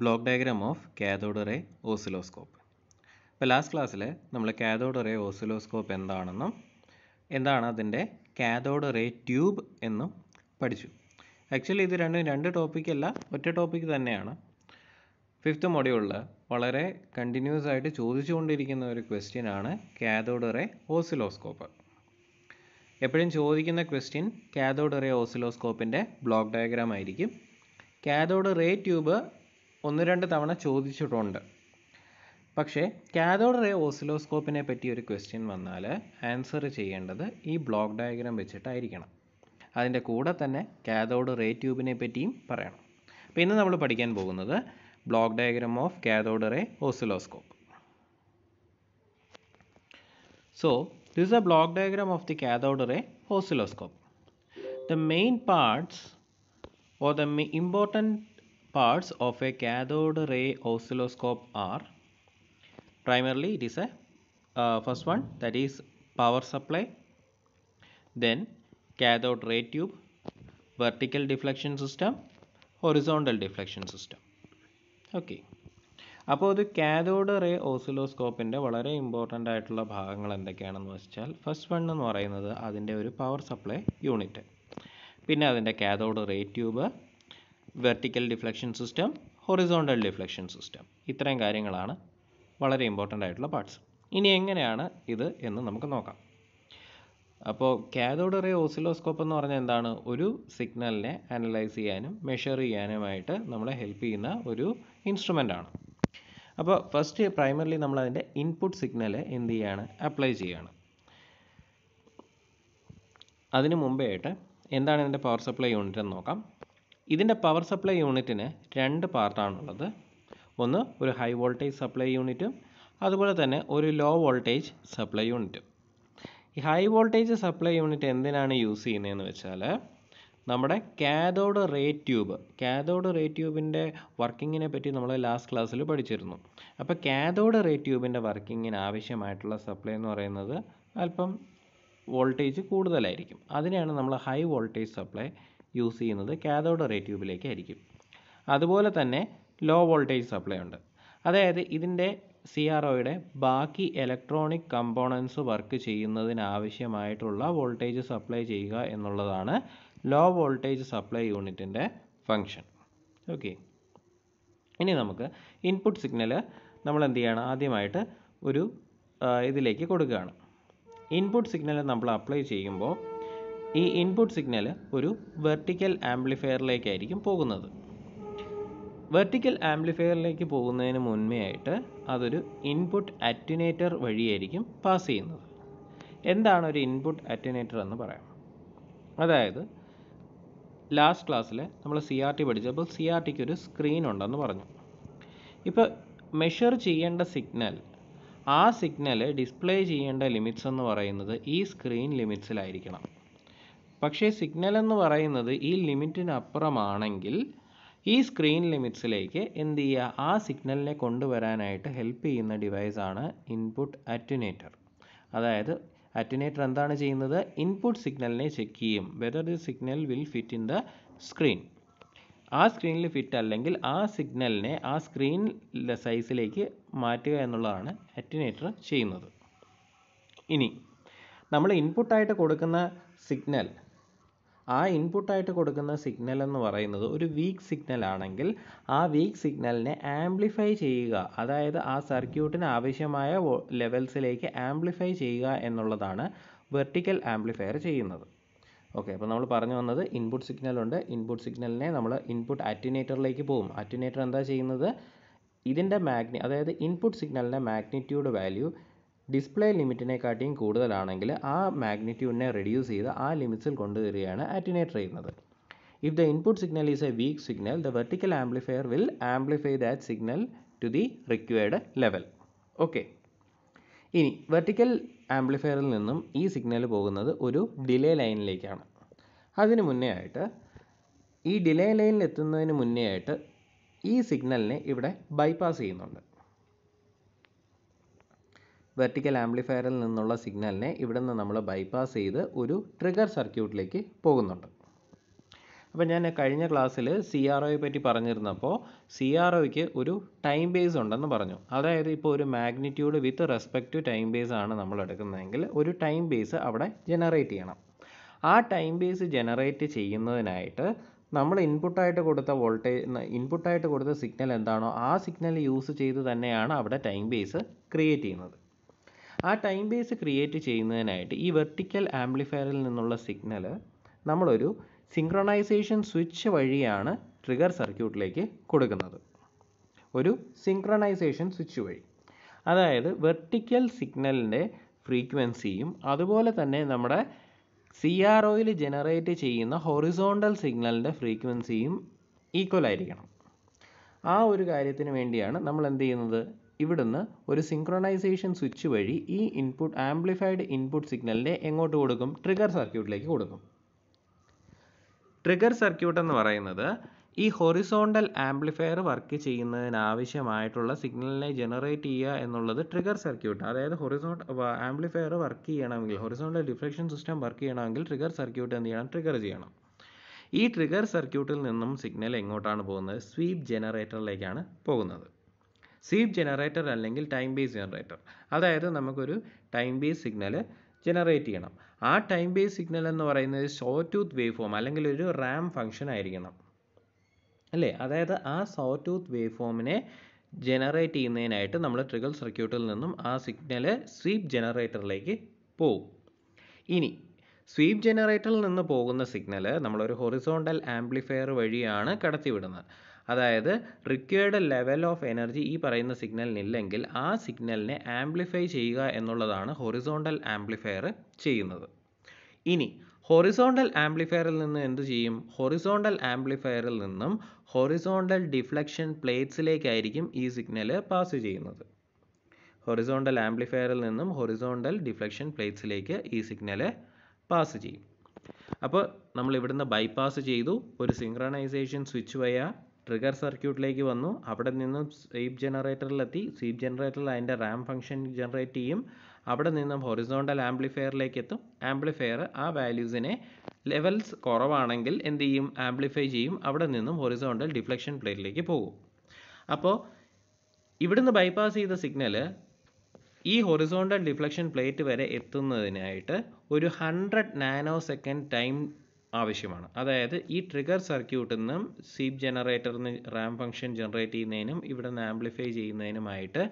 Block diagram of cathode ray oscilloscope ഇപ്പോൾ last ക്ലാസ്സിൽ നമ്മൾ കാഥോഡ് റേ ഓസിലോസ്കോപ്പ് എന്താണെന്നും എന്താണ് അതിൻ്റെ കാഥോഡ് റേ ട്യൂബ് എന്നും പഠിച്ചു ആക്ച്വലി ഇത് രണ്ടും രണ്ട് ടോപ്പിക്കല്ല ഒറ്റ ടോപ്പിക്ക് തന്നെയാണ് ഫിഫ്ത്ത് മൊഡ്യൂളിൽ വളരെ കണ്ടിന്യൂസ് ആയിട്ട് ചോദിച്ചുകൊണ്ടിരിക്കുന്ന ഒരു ക്വസ്റ്റ്യൻ ആണ് കാഥോഡ് റേ ഓസിലോസ്കോപ്പ് എപ്പോഴും ചോദിക്കുന്ന ക്വസ്റ്റ്യൻ കാഥോഡ് റേ ഓസിലോസ്കോപ്പിൻ്റെ ബ്ലോക്ക് ഡയഗ്രാം ആയിരിക്കും കാഥോഡ് റേ ട്യൂബ് ഒന്ന് രണ്ട് തവണ ചോദിച്ചിട്ടുണ്ട് പക്ഷേ കാഥോഡ് റേ ഓസിലോസ്കോപ്പിനെ പറ്റി ഒരു ക്വസ്റ്റ്യൻ വന്നാൽ ആൻസർ ചെയ്യേണ്ടത് ഈ ബ്ലോക്ക് ഡയഗ്രാം വെച്ചിട്ടായിരിക്കണം അതിൻ്റെ കൂടെ തന്നെ കാഥോഡ് റേ ട്യൂബിനെ പറ്റിയും പറയണം അപ്പോൾ ഇന്ന് നമ്മൾ പഠിക്കാൻ പോകുന്നത് block diagram of cathode ray oscilloscope so this a block diagram of the cathode ray oscilloscope the main parts or the important parts of a cathode ray oscilloscope are primarily it is a uh, first one that is power supply then cathode ray tube vertical deflection system horizontal deflection system okay അപ്പോൾ ഇത് cathode ray ഓസിലോസ്കോപ്പിൻ്റെ വളരെ important ആയിട്ടുള്ള ഭാഗങ്ങൾ എന്തൊക്കെയാണെന്ന് വെച്ചാൽ first one എന്ന് പറയുന്നത് അതിൻ്റെ ഒരു പവർ സപ്ലൈ യൂണിറ്റ് പിന്നെ അതിൻ്റെ cathode ray tube vertical deflection system horizontal deflection system ഇത്രയും കാര്യങ്ങളാണ് വളരെ ഇമ്പോർട്ടൻ്റ് ആയിട്ടുള്ള പാർട്സ് ഇനി എങ്ങനെയാണ് ഇത് എന്ന് നമുക്ക് നോക്കാം അപ്പോൾ കാഥോഡ് റേ ഓസിലോസ്കോപ്പ് എന്ന് പറഞ്ഞാൽ എന്താണ് ഒരു സിഗ്നലിനെ അനലൈസ് ചെയ്യാനും മെഷർ ചെയ്യാനുമായിട്ട് നമ്മളെ ഹെൽപ്പ് ചെയ്യുന്ന ഒരു ഇൻസ്ട്രുമെൻ്റ് ആണ് അപ്പോൾ ഫസ്റ്റ് പ്രൈമറിലി നമ്മൾ അതിൻ്റെ ഇൻപുട്ട് സിഗ്നൽ എന്ത് ചെയ്യാണ് അപ്ലൈ ചെയ്യുകയാണ് അതിനു മുമ്പേ ആയിട്ട് എന്താണ് ഇതിൻ്റെ പവർ സപ്ലൈ യൂണിറ്റ് എന്ന് നോക്കാം ഇതിൻ്റെ പവർ സപ്ലൈ യൂണിറ്റിന് രണ്ട് പാർട്ടാണുള്ളത് ഒന്ന് ഒരു ഹൈ വോൾട്ടേജ് സപ്ലൈ യൂണിറ്റും അതുപോലെ തന്നെ ഒരു ലോ വോൾട്ടേജ് സപ്ലൈ യൂണിറ്റും ഈ ഹൈ വോൾട്ടേജ് സപ്ലൈ യൂണിറ്റ് എന്തിനാണ് യൂസ് ചെയ്യുന്നതെന്ന് വെച്ചാൽ നമ്മുടെ cathode ray tube cathode ray ട്യൂബിൻ്റെ വർക്കിങ്ങിനെ പറ്റി നമ്മൾ ലാസ്റ്റ് ക്ലാസ്സിൽ പഠിച്ചിരുന്നു അപ്പോൾ കാഥോഡ് റേ ട്യൂബിൻ്റെ വർക്കിങ്ങിന് ആവശ്യമായിട്ടുള്ള സപ്ലൈ എന്ന് പറയുന്നത് അല്പം വോൾട്ടേജ് കൂടുതലായിരിക്കും അതിനെയാണ് നമ്മൾ ഹൈ വോൾട്ടേജ് സപ്ലൈ യൂസ് ചെയ്യുന്നത് കാതോഡ് റേ ട്യൂബിലേക്കായിരിക്കും അതുപോലെ തന്നെ ലോ വോൾട്ടേജ് സപ്ലൈ ഉണ്ട് അതായത് ഇതിൻ്റെ സി ആർ ഒയുടെ ബാക്കി ഇലക്ട്രോണിക് കമ്പോണൻസ് വർക്ക് ചെയ്യുന്നതിനാവശ്യമായിട്ടുള്ള വോൾട്ടേജ് സപ്ലൈ ചെയ്യുക എന്നുള്ളതാണ് ലോ വോൾട്ടേജ് സപ്ലൈ യൂണിറ്റിൻ്റെ ഫങ്ഷൻ ഓക്കെ ഇനി നമുക്ക് ഇൻപുട്ട് സിഗ്നൽ നമ്മൾ എന്ത് ചെയ്യണം ആദ്യമായിട്ട് ഒരു ഇതിലേക്ക് കൊടുക്കുകയാണ് ഇൻപുട്ട് സിഗ്നൽ നമ്മൾ അപ്ലൈ ചെയ്യുമ്പോൾ ഈ ഇൻപുട്ട് സിഗ്നൽ ഒരു വെർട്ടിക്കൽ ആംപ്ലിഫയറിലേക്കായിരിക്കും പോകുന്നത് വെർട്ടിക്കൽ ആംപ്ലിഫയറിലേക്ക് പോകുന്നതിന് മുൻമേ ആയിട്ട് അതൊരു ഇൻപുട്ട് അറ്റിനേറ്റർ വഴിയായിരിക്കും പാസ് ചെയ്യുന്നത് എന്താണ് ഒരു ഇൻപുട്ട് അറ്റിനേറ്റർ എന്ന് പറയാം അതായത് ലാസ്റ്റ് ക്ലാസ്സിൽ നമ്മൾ സി ആർ ടി പഠിച്ചപ്പോൾ സി ആർ ടിക്ക് ഒരു സ്ക്രീൻ ഉണ്ടെന്ന് പറഞ്ഞു ഇപ്പോൾ മെഷർ ചെയ്യേണ്ട സിഗ്നൽ ആ സിഗ്നൽ ഡിസ്പ്ലേ ചെയ്യേണ്ട ലിമിറ്റ്സ് എന്ന് പറയുന്നത് ഈ സ്ക്രീൻ ലിമിറ്റ്സിലായിരിക്കണം പക്ഷേ സിഗ്നൽ എന്ന് പറയുന്നത് ഈ ലിമിറ്റിനപ്പുറമാണെങ്കിൽ ഈ സ്ക്രീൻ ലിമിറ്റ്സിലേക്ക് എന്ത് ചെയ്യുക ആ സിഗ്നലിനെ കൊണ്ടുവരാനായിട്ട് ഹെൽപ്പ് ചെയ്യുന്ന ഡിവൈസാണ് ഇൻപുട്ട് അറ്റുനേറ്റർ അതായത് അറ്റുനേറ്റർ എന്താണ് ചെയ്യുന്നത് ഇൻപുട്ട് സിഗ്നലിനെ ചെക്ക് ചെയ്യും whether the signal will fit in the screen ആ സ്ക്രീനിൽ ഫിറ്റ് അല്ലെങ്കിൽ ആ സിഗ്നലിനെ ആ സ്ക്രീൻ സൈസിലേക്ക് മാറ്റുക എന്നുള്ളതാണ് അറ്റുനേറ്റർ ചെയ്യുന്നത് ഇനി നമ്മൾ ഇൻപുട്ടായിട്ട് കൊടുക്കുന്ന സിഗ്നൽ ആ ഇൻപുട്ടായിട്ട് കൊടുക്കുന്ന സിഗ്നൽ എന്ന് പറയുന്നത് ഒരു വീക്ക് സിഗ്നൽ ആണെങ്കിൽ ആ വീക്ക് സിഗ്നലിനെ ആംപ്ലിഫൈ ചെയ്യുക അതായത് ആ സർക്യൂട്ടിന് ആവശ്യമായ ലെവൽസിലേക്ക് ആംപ്ലിഫൈ ചെയ്യുക എന്നുള്ളതാണ് വെർട്ടിക്കൽ ആംപ്ലിഫയർ ചെയ്യുന്നത് ഓക്കെ അപ്പോൾ നമ്മൾ പറഞ്ഞു വന്നത് ഇൻപുട്ട് സിഗ്നൽ ഉണ്ട് ഇൻപുട്ട് സിഗ്നലിനെ നമ്മൾ ഇൻപുട്ട് അറ്റിനേറ്ററിലേക്ക് പോകും അറ്റിനേറ്റർ എന്താ ചെയ്യുന്നത് ഇതിൻ്റെ മാഗ്നി അതായത് ഇൻപുട്ട് സിഗ്നലിൻ്റെ മാഗ്നിറ്റ്യൂഡ് വാല്യൂ ഡിസ്പ്ലേ ലിമിറ്റിനെക്കാട്ടിയും കൂടുതലാണെങ്കിൽ ആ മാഗ്നിറ്റ്യൂഡിനെ റെഡ്യൂസ് ചെയ്ത് ആ ലിമിറ്റ്സിൽ കൊണ്ടുവരികയാണ് ആറ്റിനേറ്റർ ചെയ്യുന്നത് if the input signal is a weak signal the vertical amplifier will amplify that signal to the required level okay ഇനി വെർട്ടിക്കൽ ആംപ്ലിഫയറിൽ നിന്നും ഈ സിഗ്നൽ പോകുന്നത് ഒരു ഡിലേ ലൈനിലേക്കാണ് അതിനു മുന്നേ ആയിട്ട് ഈ ഡിലേ ലൈനിൽ എത്തുന്നതിന് മുന്നേ ആയിട്ട് ഈ സിഗ്നലിനെ ഇവിടെ ബൈപ്പാസ് ചെയ്യുന്നുണ്ട് വെർട്ടിക്കൽ ആംപ്ലിഫയറിൽ നിന്നുള്ള സിഗ്നലിനെ നിന്ന് നമ്മൾ ബൈപ്പാസ് ചെയ്ത് ഒരു ട്രിഗർ സർക്യൂട്ടിലേക്ക് പോകുന്നുണ്ട് അപ്പോൾ ഞാൻ കഴിഞ്ഞ ക്ലാസ്സിൽ സി ആർ ഒയെ പറ്റി പറഞ്ഞിരുന്നപ്പോൾ സി ആർ ഒയ്ക്ക് ഒരു ടൈം ബേസ് ഉണ്ടെന്ന് പറഞ്ഞു അതായത് ഇപ്പോൾ ഒരു magnitude with respect to time base ആണ് നമ്മൾ എടുക്കുന്നതെങ്കിൽ ഒരു ടൈം ബേസ് അവിടെ ജനറേറ്റ് ചെയ്യണം ആ ടൈം ബേസ് ജനറേറ്റ് ചെയ്യുന്നതിനായിട്ട് നമ്മൾ ഇൻപുട്ടായിട്ട് കൊടുത്ത വോൾട്ടേജ് ഇൻപുട്ടായിട്ട് കൊടുത്ത സിഗ്നൽ എന്താണോ ആ സിഗ്നൽ യൂസ് ചെയ്ത് തന്നെയാണ് അവിടെ ടൈം ബേസ് ക്രിയേറ്റ് ചെയ്യുന്നത് ആ ടൈം ബേസ് ക്രിയേറ്റ് ചെയ്യുന്നതിനായിട്ട് ഈ വെർട്ടിക്കൽ ആംപ്ലിഫയറിൽ നിന്നുള്ള സിഗ്നൽ നമ്മളൊരു സിങ്ക്രണൈസേഷൻ സ്വിച്ച് വഴിയാണ് ട്രിഗർ സർക്യൂട്ടിലേക്ക് കൊടുക്കുന്നത് ഒരു സിങ്ക്രണൈസേഷൻ സ്വിച്ച് വഴി അതായത് വെർട്ടിക്കൽ സിഗ്നലിൻ്റെ ഫ്രീക്വൻസിയും അതുപോലെ തന്നെ നമ്മുടെ സി ആർ ഒയിൽ ജനറേറ്റ് ചെയ്യുന്ന ഹൊറിസോണ്ടൽ സിഗ്നലിൻ്റെ ഫ്രീക്വൻസിയും ഈക്വൽ ആയിരിക്കണം ആ ഒരു കാര്യത്തിന് വേണ്ടിയാണ് നമ്മൾ എന്ത് ചെയ്യുന്നത് ഇവിടുന്ന് ഒരു സിൻക്രണൈസേഷൻ സ്വിച്ച് വഴി ഈ ഇൻപുട്ട് ആംപ്ലിഫൈഡ് ഇൻപുട്ട് സിഗ്നലിനെ എങ്ങോട്ട് കൊടുക്കും ട്രിഗർ സർക്യൂട്ടിലേക്ക് കൊടുക്കും ട്രിഗർ സർക്യൂട്ട് എന്ന് പറയുന്നത് ഈ ഹൊറിസോണ്ടൽ ആംപ്ലിഫയർ വർക്ക് ചെയ്യുന്നതിനാവശ്യമായിട്ടുള്ള സിഗ്നലിനെ ജനറേറ്റ് ചെയ്യുക എന്നുള്ളത് ട്രിഗർ സർക്യൂട്ട് അതായത് ഹൊറിസോൺ ആംപ്ലിഫയർ വർക്ക് ചെയ്യണമെങ്കിൽ ഹൊറിസോണ്ടൽ ഡിഫ്ലക്ഷൻ സിസ്റ്റം വർക്ക് ചെയ്യണമെങ്കിൽ ട്രിഗർ സർക്യൂട്ട് എന്ത് ചെയ്യണം ട്രിഗർ ചെയ്യണം ഈ ട്രിഗർ സർക്യൂട്ടിൽ നിന്നും സിഗ്നൽ എങ്ങോട്ടാണ് പോകുന്നത് സ്വീപ്പ് ജനറേറ്ററിലേക്കാണ് പോകുന്നത് സ്വീപ്പ് ജനറേറ്റർ അല്ലെങ്കിൽ ടൈം ബേസ് ജനറേറ്റർ അതായത് നമുക്കൊരു ടൈം ബേസ് സിഗ്നൽ ജനറേറ്റ് ചെയ്യണം ആ ടൈം ബേസ് സിഗ്നൽ എന്ന് പറയുന്നത് ഷോ ടൂത്ത് വേവ് ഫോം അല്ലെങ്കിൽ ഒരു റാം ഫംഗ്ഷൻ ആയിരിക്കണം അല്ലേ അതായത് ആ സോ ടൂത്ത് വേവ് ഫോമിനെ ജനറേറ്റ് ചെയ്യുന്നതിനായിട്ട് നമ്മൾ ട്രിഗൽ സർക്യൂട്ടിൽ നിന്നും ആ സിഗ്നൽ സ്വീപ്പ് ജനറേറ്ററിലേക്ക് പോവും ഇനി സ്വീപ്പ് ജനറേറ്ററിൽ നിന്ന് പോകുന്ന സിഗ്നൽ നമ്മളൊരു ഹൊറിസോണ്ടൽ ആംപ്ലിഫയർ വഴിയാണ് കടത്തിവിടുന്നത് അതായത് റിക്വയർഡ് ലെവൽ ഓഫ് എനർജി ഈ പറയുന്ന സിഗ്നലിനില്ലെങ്കിൽ ആ സിഗ്നലിനെ ആംപ്ലിഫൈ ചെയ്യുക എന്നുള്ളതാണ് ഹൊറിസോണ്ടൽ ആംപ്ലിഫയർ ചെയ്യുന്നത് ഇനി ഹൊറിസോണ്ടൽ ആംപ്ലിഫയറിൽ നിന്ന് എന്തു ചെയ്യും ഹൊറിസോണ്ടൽ ആംപ്ലിഫയറിൽ നിന്നും ഹൊറിസോണ്ടൽ ഡിഫ്ലക്ഷൻ പ്ലേറ്റ്സിലേക്കായിരിക്കും ഈ സിഗ്നൽ പാസ് ചെയ്യുന്നത് ഹൊറിസോണ്ടൽ ആംപ്ലിഫയറിൽ നിന്നും ഹൊറിസോണ്ടൽ ഡിഫ്ലക്ഷൻ പ്ലേറ്റ്സിലേക്ക് ഈ സിഗ്നൽ പാസ് ചെയ്യും അപ്പോൾ നമ്മൾ ഇവിടുന്ന് ബൈപ്പാസ് ചെയ്തു ഒരു സിംഗ്രണൈസേഷൻ സ്വിച്ച് വഴിയാണ് ട്രിഗർ സർക്യൂട്ടിലേക്ക് വന്നു അവിടെ നിന്നും സ്വീപ് ജനറേറ്ററിലെത്തി സ്വീപ് ജനറേറ്ററിൽ അതിൻ്റെ റാം ഫംഗ്ഷൻ ജനറേറ്റ് ചെയ്യും അവിടെ നിന്നും ഹൊറിസോണ്ടൽ ആംപ്ലിഫയറിലേക്ക് എത്തും ആംപ്ലിഫയർ ആ വാല്യൂസിനെ ലെവൽസ് കുറവാണെങ്കിൽ എന്ത് ചെയ്യും ആംപ്ലിഫൈ ചെയ്യും അവിടെ നിന്നും ഹൊറിസോണ്ടൽ ഡിഫ്ലക്ഷൻ പ്ലേറ്റിലേക്ക് പോകും അപ്പോൾ ഇവിടുന്ന് ബൈപ്പാസ് ചെയ്ത സിഗ്നൽ ഈ ഹൊറിസോണ്ടൽ ഡിഫ്ലക്ഷൻ പ്ലേറ്റ് വരെ എത്തുന്നതിനായിട്ട് ഒരു ഹൺഡ്രഡ് നാനോ സെക്കൻഡ് ടൈം ആവശ്യമാണ് അതായത് ഈ ട്രിഗർ സർക്യൂട്ടിൽ നിന്നും സീപ് ജനറേറ്ററിൽ നിന്ന് റാം ഫംഗ്ഷൻ ജനറേറ്റ് ചെയ്യുന്നതിനും ഇവിടെ നിന്ന് ആംപ്ലിഫൈ ചെയ്യുന്നതിനുമായിട്ട്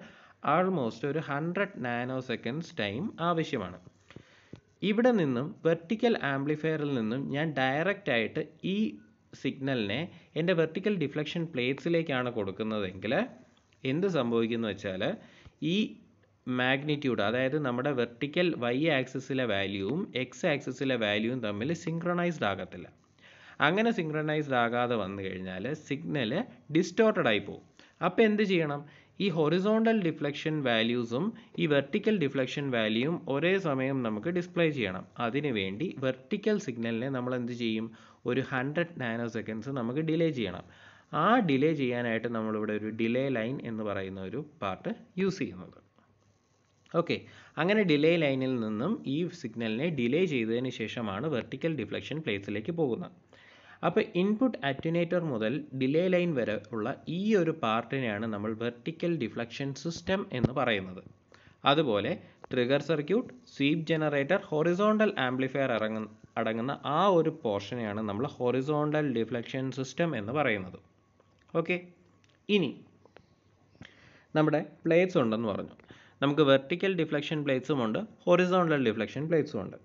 ആൾമോസ്റ്റ് ഒരു ഹൺഡ്രഡ് നാനോ സെക്കൻഡ്സ് ടൈം ആവശ്യമാണ് ഇവിടെ നിന്നും വെർട്ടിക്കൽ ആംപ്ലിഫയറിൽ നിന്നും ഞാൻ ഡയറക്റ്റ് ആയിട്ട് ഈ സിഗ്നലിനെ എൻ്റെ വെർട്ടിക്കൽ ഡിഫ്ലക്ഷൻ പ്ലേറ്റ്സിലേക്കാണ് കൊടുക്കുന്നതെങ്കിൽ എന്ത് സംഭവിക്കുന്നു വെച്ചാൽ ഈ മാഗ്നിറ്റ്യൂഡ് അതായത് നമ്മുടെ വെർട്ടിക്കൽ വൈ ആക്സിസിലെ വാല്യൂവും എക്സ് ആക്സിസിലെ വാല്യൂവും തമ്മിൽ സിങ്ക്രണൈസ്ഡ് ആകത്തില്ല അങ്ങനെ സിങ്ക്രണൈസ്ഡ് ആകാതെ വന്നു കഴിഞ്ഞാൽ സിഗ്നൽ ഡിസ്റ്റോർട്ടഡ് ആയി പോകും അപ്പോൾ എന്ത് ചെയ്യണം ഈ ഹൊറിസോണ്ടൽ ഡിഫ്ലക്ഷൻ വാല്യൂസും ഈ വെർട്ടിക്കൽ ഡിഫ്ലക്ഷൻ വാല്യൂവും ഒരേ സമയം നമുക്ക് ഡിസ്പ്ലേ ചെയ്യണം അതിനു വേണ്ടി വെർട്ടിക്കൽ സിഗ്നലിനെ നമ്മൾ എന്ത് ചെയ്യും ഒരു ഹൺഡ്രഡ് നാനോ സെക്കൻഡ്സ് നമുക്ക് ഡിലേ ചെയ്യണം ആ ഡിലേ ചെയ്യാനായിട്ട് നമ്മളിവിടെ ഒരു ഡിലേ ലൈൻ എന്ന് പറയുന്ന ഒരു പാർട്ട് യൂസ് ചെയ്യുന്നത് ഓക്കെ അങ്ങനെ ഡിലേ ലൈനിൽ നിന്നും ഈ സിഗ്നലിനെ ഡിലേ ചെയ്തതിന് ശേഷമാണ് വെർട്ടിക്കൽ ഡിഫ്ലക്ഷൻ പ്ലേസിലേക്ക് പോകുന്നത് അപ്പോൾ ഇൻപുട്ട് അറ്റുനേറ്റർ മുതൽ ഡിലേ ലൈൻ വരെ ഉള്ള ഈ ഒരു പാർട്ടിനെയാണ് നമ്മൾ വെർട്ടിക്കൽ ഡിഫ്ലക്ഷൻ സിസ്റ്റം എന്ന് പറയുന്നത് അതുപോലെ trigger circuit sweep generator horizontal amplifier ഇറങ്ങുന്ന അടങ്ങുന്ന ആ ഒരു പോർഷനെയാണ് നമ്മൾ ഹൊറിസോണ്ടൽ ഡിഫ്ലക്ഷൻ സിസ്റ്റം എന്ന് പറയുന്നത് ഓക്കെ ഇനി നമ്മുടെ പ്ലേറ്റ്സ് ഉണ്ടെന്ന് പറഞ്ഞു നമുക്ക് വെർട്ടിക്കൽ ഡിഫ്ലക്ഷൻ പ്ലേറ്റ്സും ഉണ്ട് ഹൊറിസോണ്ടൽ ഡിഫ്ലക്ഷൻ പ്ലേറ്റ്സും ഉണ്ട്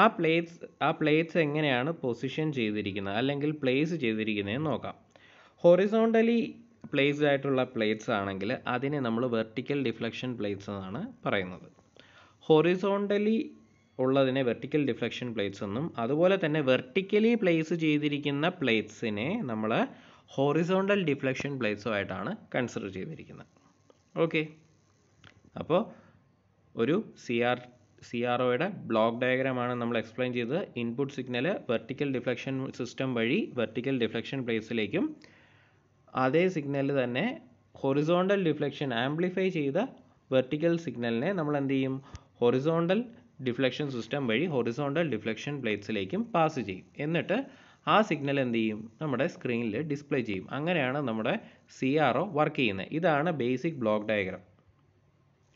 ആ പ്ലേറ്റ്സ് ആ പ്ലേറ്റ്സ് എങ്ങനെയാണ് പൊസിഷൻ ചെയ്തിരിക്കുന്നത് അല്ലെങ്കിൽ പ്ലേസ് ചെയ്തിരിക്കുന്നതെന്ന് നോക്കാം ഹൊറിസോണ്ടലി പ്ലേസ്ഡ് ആയിട്ടുള്ള പ്ലേറ്റ്സ് ആണെങ്കിൽ അതിനെ നമ്മൾ വെർട്ടിക്കൽ ഡിഫ്ലക്ഷൻ പ്ലേറ്റ്സ് എന്നാണ് പറയുന്നത് ഹൊറിസോണ്ടലി ഉള്ളതിനെ വെർട്ടിക്കൽ ഡിഫ്ലക്ഷൻ പ്ലേറ്റ്സ് എന്നും അതുപോലെ തന്നെ വെർട്ടിക്കലി പ്ലേസ് ചെയ്തിരിക്കുന്ന പ്ലേറ്റ്സിനെ നമ്മൾ ഹൊറിസോണ്ടൽ ഡിഫ്ലക്ഷൻ പ്ലേറ്റ്സുമായിട്ടാണ് കൺസിഡർ ചെയ്തിരിക്കുന്നത് ഓക്കെ അപ്പോൾ ഒരു സി ആർ സി ആർ ഒയുടെ ബ്ലോക്ക് ഡയഗ്രാമാണ് നമ്മൾ എക്സ്പ്ലെയിൻ ചെയ്തത് input signal vertical deflection system വഴി വെർട്ടിക്കൽ ഡിഫ്ലക്ഷൻ പ്ലേസിലേക്കും അതേ സിഗ്നൽ തന്നെ ഹൊറിസോണ്ടൽ ഡിഫ്ലക്ഷൻ ആംപ്ലിഫൈ ചെയ്ത വെർട്ടിക്കൽ സിഗ്നലിനെ നമ്മൾ എന്ത് ചെയ്യും ഹൊറിസോണ്ടൽ ഡിഫ്ലക്ഷൻ സിസ്റ്റം വഴി ഹൊറിസോണ്ടൽ ഡിഫ്ലക്ഷൻ പ്ലേറ്റ്സിലേക്കും പാസ് ചെയ്യും എന്നിട്ട് ആ സിഗ്നൽ എന്ത് ചെയ്യും നമ്മുടെ സ്ക്രീനിൽ ഡിസ്പ്ലേ ചെയ്യും അങ്ങനെയാണ് നമ്മുടെ സി വർക്ക് ചെയ്യുന്നത് ഇതാണ് ബേസിക് ബ്ലോക്ക് ഡയഗ്രാം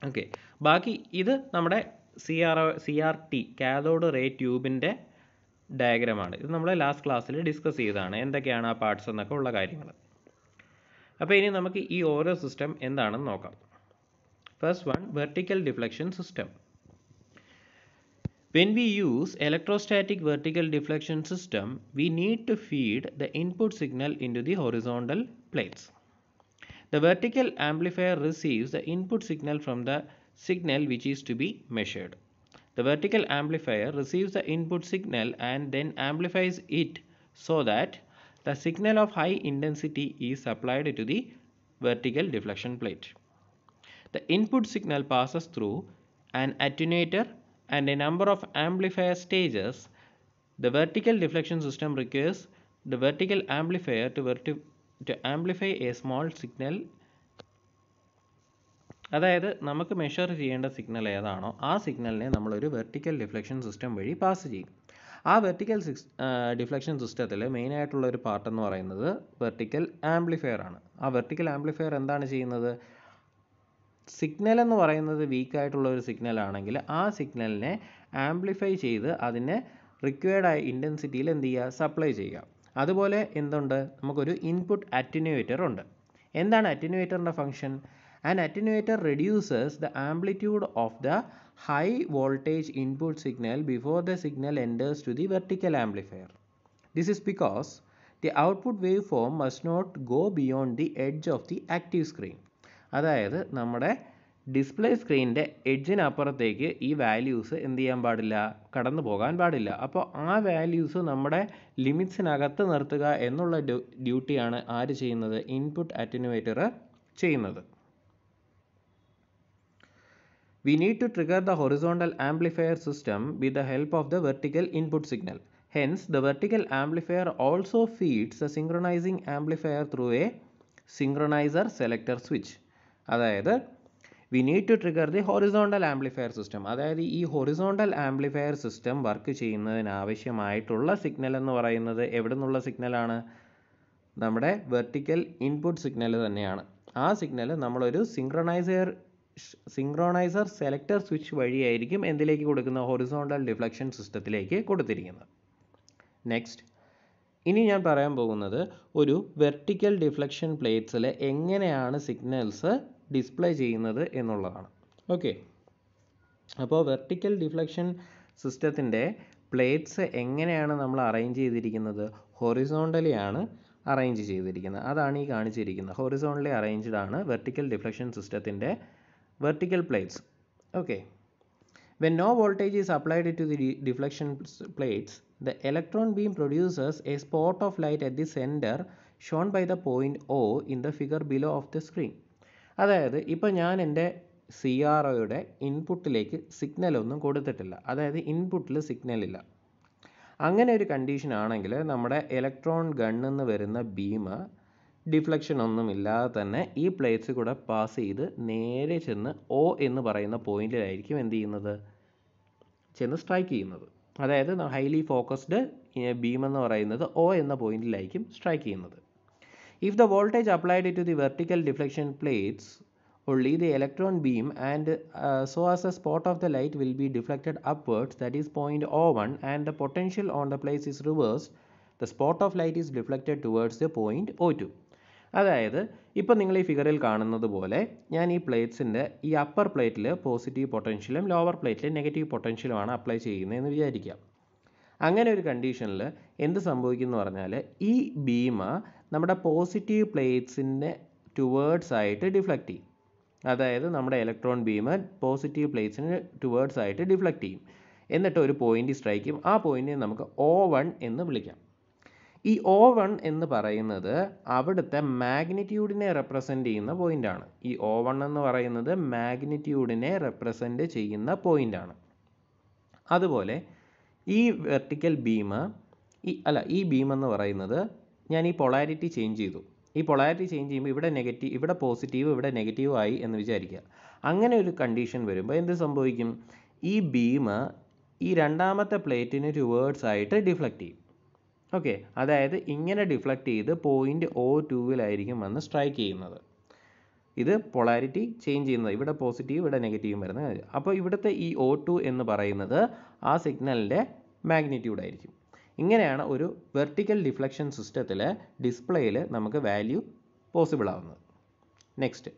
ഓക്കെ ബാക്കി ഇത് നമ്മുടെ C R C R T cathode ray ട്യൂബിൻ്റെ ഡയഗ്രമാണ് ഇത് നമ്മൾ ലാസ്റ്റ് ക്ലാസ്സിൽ ഡിസ്കസ് ചെയ്തതാണ് എന്തൊക്കെയാണ് ആ പാർട്സ് എന്നൊക്കെ ഉള്ള കാര്യങ്ങൾ അപ്പോൾ ഇനി നമുക്ക് ഈ ഓരോ സിസ്റ്റം എന്താണെന്ന് നോക്കാം first one vertical deflection system When we use electrostatic vertical deflection system, we need to feed the input signal into the horizontal plates. The vertical amplifier receives the input signal from the signal which is to be measured. The vertical amplifier receives the input signal and then amplifies it so that the signal of high intensity is supplied to the vertical deflection plate. The input signal passes through an attenuator and a number of amplifier stages. The vertical deflection system requires the vertical amplifier to, verti to amplify a small signal അതായത് നമുക്ക് measure ചെയ്യേണ്ട signal ഏതാണോ ആ സിഗ്നലിനെ നമ്മളൊരു vertical deflection system വഴി pass ചെയ്യും ആ വെർട്ടിക്കൽ സിക്സ് ഡിഫ്ലക്ഷൻ സിസ്റ്റത്തിൽ മെയിനായിട്ടുള്ള ഒരു പാർട്ട് എന്ന് പറയുന്നത് വെർട്ടിക്കൽ ആംപ്ലിഫയർ ആണ് ആ വെർട്ടിക്കൽ ആംപ്ലിഫയർ എന്താണ് ചെയ്യുന്നത് സിഗ്നൽ എന്ന് പറയുന്നത് വീക്കായിട്ടുള്ള ഒരു സിഗ്നൽ ആണെങ്കിൽ ആ സിഗ്നലിനെ ആംപ്ലിഫൈ ചെയ്ത് അതിനെ റിക്വയർഡായ ഇൻറ്റൻസിറ്റിയിൽ എന്ത് ചെയ്യുക സപ്ലൈ ചെയ്യുക അതുപോലെ എന്തുണ്ട് നമുക്കൊരു ഇൻപുട്ട് അറ്റിനുവേറ്റർ ഉണ്ട് എന്താണ് അറ്റിനുവേറ്ററിൻ്റെ function an attenuator reduces the amplitude of the high voltage input signal before the signal enters to the vertical amplifier this is because the output wave form must not go beyond the edge of the active screen അതായത് നമ്മുടെ display സ്ക്രീനിൻ്റെ എഡ്ജിനപ്പുറത്തേക്ക് ഈ values എന്ത് ചെയ്യാൻ പാടില്ല കടന്നു പോകാൻ പാടില്ല അപ്പോൾ ആ വാല്യൂസ് നമ്മുടെ ലിമിറ്റ്സിനകത്ത് നിർത്തുക എന്നുള്ള ഡ്യൂട്ടിയാണ് ആര് ചെയ്യുന്നത് ഇൻപുട്ട് അറ്റനുവേറ്റർ ചെയ്യുന്നത് we need to trigger the horizontal amplifier system with the help of the vertical input signal hence the vertical amplifier also feeds a synchronizing amplifier through a synchronizer selector switch അതായത് we need to trigger the horizontal amplifier system അതായത് ഈ horizontal amplifier system work ചെയ്യുന്നതിന് ആവശ്യമായിട്ടുള്ള signal എന്ന് പറയുന്നത് എവിടെ നിന്നുള്ള സിഗ്നലാണ് നമ്മുടെ വെർട്ടിക്കൽ ഇൻപുട്ട് സിഗ്നൽ തന്നെയാണ് ആ സിഗ്നൽ നമ്മളൊരു സിങ്ക്രണൈസർ സിംഗ്രോണൈസർ സെലക്ടർ സ്വിച്ച് വഴിയായിരിക്കും എന്തിലേക്ക് കൊടുക്കുന്ന ഹൊറിസോണ്ടൽ ഡിഫ്ലക്ഷൻ സിസ്റ്റത്തിലേക്ക് കൊടുത്തിരിക്കുന്നത് നെക്സ്റ്റ് ഇനി ഞാൻ പറയാൻ പോകുന്നത് ഒരു വെർട്ടിക്കൽ ഡിഫ്ലക്ഷൻ പ്ലേറ്റ്സിൽ എങ്ങനെയാണ് സിഗ്നൽസ് ഡിസ്പ്ലേ ചെയ്യുന്നത് എന്നുള്ളതാണ് ഓക്കെ അപ്പോൾ വെർട്ടിക്കൽ ഡിഫ്ലക്ഷൻ സിസ്റ്റത്തിൻ്റെ പ്ലേറ്റ്സ് എങ്ങനെയാണ് നമ്മൾ അറേഞ്ച് ചെയ്തിരിക്കുന്നത് ഹൊറിസോണ്ടലി ആണ് അറേഞ്ച് ചെയ്തിരിക്കുന്നത് അതാണ് ഈ കാണിച്ചിരിക്കുന്നത് ഹൊറിസോണ്ടലി അറേഞ്ച്ഡ് ആണ് വെർട്ടിക്കൽ ഡിഫ്ലക്ഷൻ സിസ്റ്റത്തിൻ്റെ vertical plates okay When no voltage is applied to the deflection plates, the electron beam produces a spot of light at the center shown by the point O in the figure below of the screen. അതായത് ഇപ്പോൾ ഞാൻ എൻ്റെ C R ഒയുടെ ഇൻപുട്ടിലേക്ക് signal ഒന്നും കൊടുത്തിട്ടില്ല അതായത് ഇൻപുട്ടിൽ സിഗ്നൽ ഇല്ല അങ്ങനെ ഒരു കണ്ടീഷൻ ആണെങ്കിൽ നമ്മുടെ ഇലക്ട്രോൺ ഗണ്ണിൽ നിന്ന് വരുന്ന ബീം ഡിഫ്ലക്ഷൻ ഒന്നും ഇല്ലാതെ തന്നെ ഈ പ്ലേറ്റ്സ് കൂടെ പാസ് ചെയ്ത് നേരെ ചെന്ന് ഒ എന്ന് പറയുന്ന പോയിന്റിലായിരിക്കും എന്ത് ചെയ്യുന്നത് ചെന്ന് സ്ട്രൈക്ക് ചെയ്യുന്നത് അതായത് ഹൈലി ഫോക്കസ്ഡ് ബീം എന്ന് പറയുന്നത് ഒ എന്ന പോയിന്റിലായിരിക്കും സ്ട്രൈക്ക് ചെയ്യുന്നത് If the voltage applied to the vertical deflection plates only the electron beam and uh, so as a spot of the light will be deflected upwards that is point O1 and the potential on the place is reversed the spot of light is deflected towards the point O2. അതായത് ഇപ്പം നിങ്ങൾ ഈ ഫിഗറിൽ കാണുന്നത് പോലെ ഞാൻ ഈ പ്ലേറ്റ്സിൻ്റെ ഈ അപ്പർ പ്ലേറ്റിൽ പോസിറ്റീവ് പൊട്ടൻഷ്യലും ലോവർ പ്ലേറ്റിൽ നെഗറ്റീവ് പൊട്ടൻഷ്യലുമാണ് അപ്ലൈ ചെയ്യുന്നതെന്ന് വിചാരിക്കാം അങ്ങനെ ഒരു കണ്ടീഷനിൽ എന്ത് സംഭവിക്കുന്നു പറഞ്ഞാൽ ഈ ബീമ നമ്മുടെ പോസിറ്റീവ് പ്ലേറ്റ്സിൻ്റെ ടുവേർഡ്സ് ആയിട്ട് ഡിഫ്ലക്റ്റ് ചെയ്യും അതായത് നമ്മുടെ ഇലക്ട്രോൺ ബീം പോസിറ്റീവ് പ്ലേറ്റ്സിന് ടുവേർഡ്സ് ആയിട്ട് ഡിഫ്ലക്റ്റ് ചെയ്യും എന്നിട്ട് ഒരു പോയിന്റ് സ്ട്രൈക്കും ആ പോയിന്റിനെ നമുക്ക് ഒ വൺ എന്ന് വിളിക്കാം ഈ ഒ വൺ എന്ന് പറയുന്നത് അവിടുത്തെ മാഗ്നിറ്റ്യൂഡിനെ റെപ്രസെൻ്റ് ചെയ്യുന്ന പോയിൻ്റാണ് ഈ ഒ വൺ എന്ന് പറയുന്നത് മാഗ്നിറ്റ്യൂഡിനെ റെപ്രസെൻ്റ് ചെയ്യുന്ന പോയിൻ്റാണ് അതുപോലെ ഈ വെർട്ടിക്കൽ ബീം ഈ അല്ല ഈ ബീം എന്ന് പറയുന്നത് ഞാൻ ഈ പൊളാരിറ്റി ചേഞ്ച് ചെയ്തു ഈ പൊളാരിറ്റി ചേഞ്ച് ചെയ്യുമ്പോൾ ഇവിടെ നെഗറ്റീവ് ഇവിടെ പോസിറ്റീവ് ഇവിടെ നെഗറ്റീവ് ആയി എന്ന് വിചാരിക്കുക അങ്ങനെ ഒരു കണ്ടീഷൻ വരുമ്പോൾ എന്ത് സംഭവിക്കും ഈ ബീം ഈ രണ്ടാമത്തെ പ്ലേറ്റിന് റിവേഴ്സ് ആയിട്ട് ഡിഫ്ലക്റ്റ് ചെയ്യും ഓക്കെ അതായത് ഇങ്ങനെ ഡിഫ്ലക്റ്റ് ചെയ്ത് പോയിൻ്റ് ഒ ടുവിലായിരിക്കും വന്ന് സ്ട്രൈക്ക് ചെയ്യുന്നത് ഇത് പൊളാരിറ്റി ചേഞ്ച് ചെയ്യുന്നത് ഇവിടെ പോസിറ്റീവ് ഇവിടെ നെഗറ്റീവും വരുന്ന അപ്പോൾ ഇവിടുത്തെ ഈ ഒ ടു എന്ന് പറയുന്നത് ആ സിഗ്നലിൻ്റെ മാഗ്നിറ്റ്യൂഡ് ആയിരിക്കും ഇങ്ങനെയാണ് ഒരു വെർട്ടിക്കൽ ഡിഫ്ലക്ഷൻ സിസ്റ്റത്തിൽ ഡിസ്പ്ലേയിൽ നമുക്ക് വാല്യൂ പോസിബിൾ ആവുന്നത് next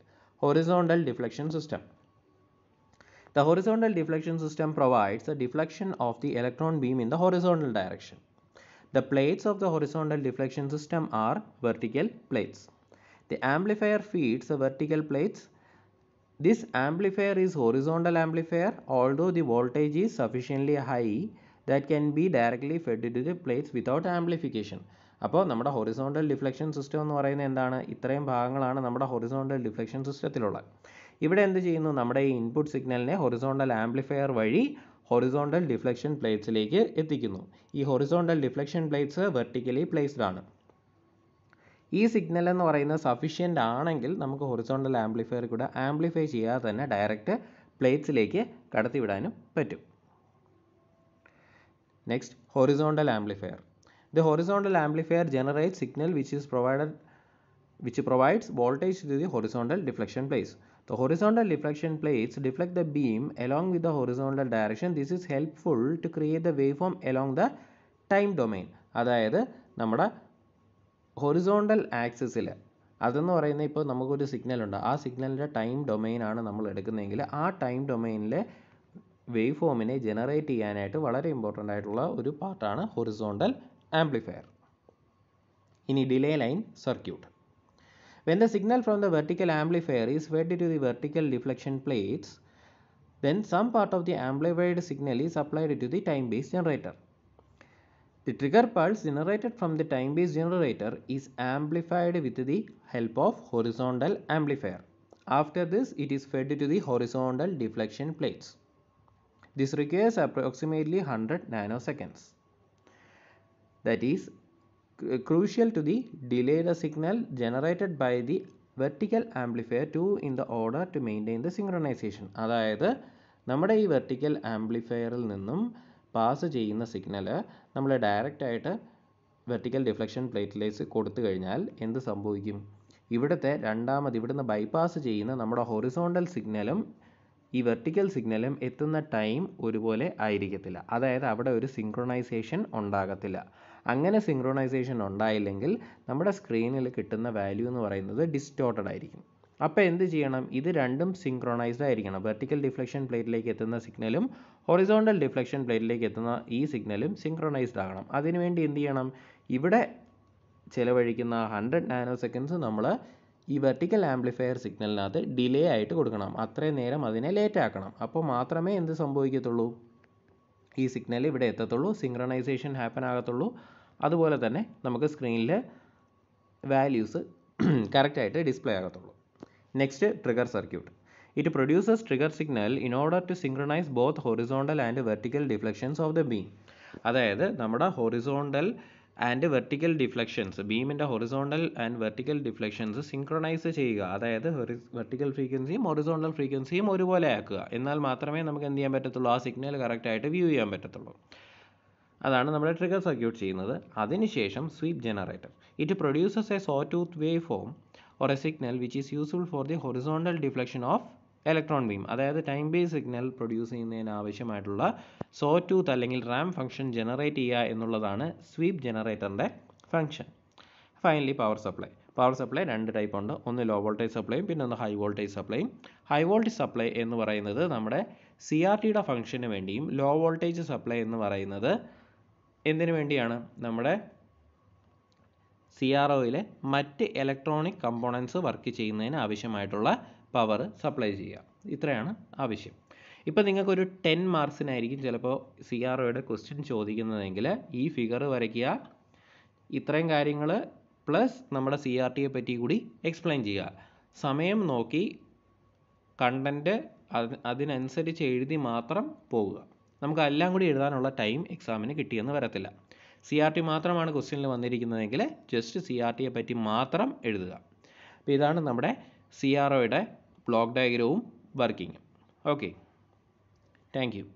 horizontal deflection system The horizontal deflection system provides a deflection of the electron beam in the horizontal direction. The plates of the horizontal deflection system are vertical plates. The amplifier feeds the vertical plates. This amplifier is horizontal amplifier although the voltage is sufficiently high that can be directly fed to the plates without amplification അപ്പോൾ നമ്മുടെ horizontal deflection system എന്ന് പറയുന്നത് എന്താണ് ഇത്രയും ഭാഗങ്ങളാണ് നമ്മുടെ horizontal deflection സിസ്റ്റത്തിലുള്ളത് ഇവിടെ എന്ത് ചെയ്യുന്നു നമ്മുടെ ഈ ഇൻപുട്ട് സിഗ്നലിനെ ഹൊറിസോണ്ടൽ ആംപ്ലിഫയർ വഴി ഹൊറിസോണ്ടൽ ഡിഫ്ലക്ഷൻ പ്ലേറ്റ്സിലേക്ക് എത്തിക്കുന്നു ഈ horizontal deflection plates vertically placed ആണ് ഈ സിഗ്നൽ എന്ന് പറയുന്നത് സഫീഷ്യൻ്റ് ആണെങ്കിൽ നമുക്ക് ഹൊറിസോണ്ടൽ ആംപ്ലിഫയർ കൂടെ ആംപ്ലിഫൈ ചെയ്യാതെ തന്നെ ഡയറക്റ്റ് പ്ലേറ്റ്സിലേക്ക് കടത്തിവിടാനും പറ്റും Next, horizontal amplifier. The horizontal amplifier generates signal which is provided which provides voltage to the horizontal deflection plates. The horizontal deflection plates deflect the beam along with the horizontal direction. This is helpful to create the waveform along the time domain. Time horizontal axis. നമ്മുടെ horizontal ആക്സിസിൽ അതെന്ന് പറയുന്ന ഇപ്പോൾ signal. Signal ഉണ്ട് ആ സിഗ്നലിൻ്റെ time ഡൊമൈനാണ് നമ്മൾ എടുക്കുന്നതെങ്കിൽ ആ ടൈം ഡൊമൈനിലെ Waveform വേവ് ഫോമിനെ ജനറേറ്റ് ചെയ്യാനായിട്ട് വളരെ ഇമ്പോർട്ടൻ്റ് ആയിട്ടുള്ള ഒരു horizontal amplifier. In a delay line circuit. When the signal from the vertical amplifier is fed to the vertical deflection plates, then some part of the amplified signal is applied to the time based generator. The trigger pulse generated from the time based generator is amplified with the help of horizontal amplifier. After this, it is fed to the horizontal deflection plates. This requires approximately 100 nanoseconds. That is crucial to the delay the signal generated by the vertical amplifier to in the order to maintain the synchronization അതായത് നമ്മുടെ ഈ vertical ആംപ്ലിഫയറിൽ നിന്നും pass ചെയ്യുന്ന signal നമ്മൾ direct ആയിട്ട് vertical deflection പ്ലേറ്റിലേക്ക് കൊടുത്തു കഴിഞ്ഞാൽ എന്ത് സംഭവിക്കും ഇവിടുത്തെ രണ്ടാമത് ഇവിടുന്ന് ബൈപ്പാസ് ചെയ്യുന്ന നമ്മുടെ ഹൊറിസോണ്ടൽ സിഗ്നലും ഈ വെർട്ടിക്കൽ സിഗ്നലും എത്തുന്ന ടൈം ഒരുപോലെ ആയിരിക്കത്തില്ല അതായത് അവിടെ ഒരു സിങ്ക്രണൈസേഷൻ ഉണ്ടാകത്തില്ല അങ്ങനെ സിങ്ക്രണൈസേഷൻ ഉണ്ടായില്ലെങ്കിൽ നമ്മുടെ സ്ക്രീനിൽ കിട്ടുന്ന വാല്യൂ എന്ന് പറയുന്നത് ഡിസ്റ്റോർട്ടഡ് ആയിരിക്കും അപ്പോൾ എന്ത് ചെയ്യണം ഇത് രണ്ടും സിങ്ക്രണൈസ്ഡ് ആയിരിക്കണം വെർട്ടിക്കൽ ഡിഫ്ലക്ഷൻ പ്ലേറ്റിലേക്ക് എത്തുന്ന സിഗ്നലും ഹൊറിസോണ്ടൽ ഡിഫ്ലക്ഷൻ പ്ലേറ്റിലേക്ക് എത്തുന്ന ഈ സിഗ്നലും സിങ്ക്രണൈസ്ഡ് ആകണം അതിനുവേണ്ടി എന്ത് ചെയ്യണം ഇവിടെ ചിലവഴിക്കുന്ന ഹൺഡ്രഡ് നാനോ സെക്കൻഡ്സ് നമ്മൾ ഈ വെർട്ടിക്കൽ ആംപ്ലിഫയർ സിഗ്നലിനകത്ത് ഡിലേ ആയിട്ട് കൊടുക്കണം അത്രയും നേരം അതിനെ ലേറ്റ് ആക്കണം അപ്പോൾ മാത്രമേ എന്ത് സംഭവിക്കത്തുള്ളൂ ഈ സിഗ്നൽ ഇവിടെ എത്തത്തുള്ളൂ സിംഗ്രണൈസേഷൻ ഹാപ്പൻ ആകത്തുള്ളൂ അതുപോലെ തന്നെ നമുക്ക് സ്ക്രീനിൽ വാല്യൂസ് കറക്റ്റായിട്ട് ഡിസ്പ്ലേ ആകത്തുള്ളൂ next trigger circuit it produces trigger signal in order to synchronize both horizontal and vertical deflections of the beam അതായത് നമ്മുടെ ഹൊറിസോണ്ടൽ ആൻഡ് വെർട്ടിക്കൽ ഡിഫ്ലക്ഷൻസ് ബീമിൻ്റെ horizontal and vertical deflections synchronize ചെയ്യുക അതായത് വെർട്ടിക്കൽ ഫ്രീക്വൻസിയും horizontal ഫ്രീക്വൻസിയും ഒരുപോലെ ആക്കുക എന്നാൽ മാത്രമേ നമുക്ക് എന്ത് ചെയ്യാൻ പറ്റത്തുള്ളൂ ആ സിഗ്നൽ കറക്റ്റായിട്ട് വ്യൂ ചെയ്യാൻ പറ്റത്തുള്ളൂ അതാണ് നമ്മുടെ ട്രിഗർ സർക്യൂട്ട് ചെയ്യുന്നത് അതിനുശേഷം sweep generator it produces a saw tooth wave form or a signal which is useful for the horizontal deflection of electron beam അതായത് ടൈം ബേസ് സിഗ്നൽ പ്രൊഡ്യൂസ് ചെയ്യുന്നതിന് ആവശ്യമായിട്ടുള്ള സോ ടൂത്ത് അല്ലെങ്കിൽ റാം ഫംഗ്ഷൻ ജനറേറ്റ് ചെയ്യുക എന്നുള്ളതാണ് sweep ജനറേറ്ററിൻ്റെ function finally power supply power supply രണ്ട് type ഉണ്ട് ഒന്ന് ലോ വോൾട്ടേജ് സപ്ലൈയും പിന്നെ ഒന്ന് ഹൈ വോൾട്ടേജ് സപ്ലൈയും ഹൈ വോൾട്ടേജ് സപ്ലൈ എന്ന് പറയുന്നത് നമ്മുടെ സി ആർ ടിയുടെ ഫംഗ്ഷന് വേണ്ടിയും ലോ വോൾട്ടേജ് സപ്ലൈ എന്ന് പറയുന്നത് എന്തിനു വേണ്ടിയാണ് നമ്മുടെ സി ആർ ഒയിലെ മറ്റ് ഇലക്ട്രോണിക് കമ്പോണൻസ് വർക്ക് ചെയ്യുന്നതിന് ആവശ്യമായിട്ടുള്ള പവർ സപ്ലൈ ചെയ്യുക ഇത്രയാണ് ആവശ്യം ഇപ്പം നിങ്ങൾക്കൊരു ടെൻ മാർക്സിനായിരിക്കും ചിലപ്പോൾ സി ആർ ഒയുടെ ക്വസ്റ്റ്യൻ ചോദിക്കുന്നതെങ്കിൽ ഈ ഫിഗർ വരയ്ക്കുക ഇത്രയും കാര്യങ്ങൾ പ്ലസ് നമ്മുടെ സി ആർ ടിയെ പറ്റി കൂടി എക്സ്പ്ലെയിൻ ചെയ്യുക സമയം നോക്കി കണ്ടൻറ്റ് അതിനനുസരിച്ച് എഴുതി മാത്രം പോവുക നമുക്ക് എല്ലാം കൂടി എഴുതാനുള്ള ടൈം എക്സാമിന് കിട്ടിയെന്ന് വരത്തില്ല സി ആർ ടി മാത്രമാണ് ക്വസ്റ്റ്യനിൽ വന്നിരിക്കുന്നതെങ്കിൽ ജസ്റ്റ് സി ആർ ടിയെ പറ്റി മാത്രം എഴുതുക അപ്പോൾ ഇതാണ് നമ്മുടെ സി ആർ ഒയുടെ ബ്ലോക്ക് ഡയഗ്രവും വർക്കിംഗ് ഓക്കെ താങ്ക് യു